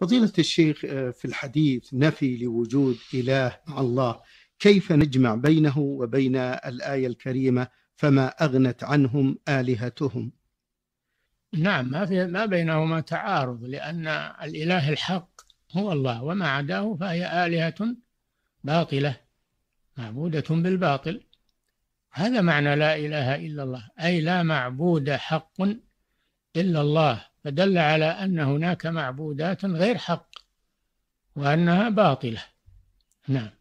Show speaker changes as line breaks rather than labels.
فضيلة الشيخ آه، في الحديث نفي لوجود إله مع الله كيف نجمع بينه وبين الآية الكريمة فما أغنت عنهم آلهتهم
نعم ما, في ما بينهما تعارض لأن الإله الحق هو الله وما عداه فهي آلهة باطلة معبودة بالباطل هذا معنى لا إله إلا الله أي لا معبود حق إلا الله فدل على أن هناك معبودات غير حق وأنها باطلة نعم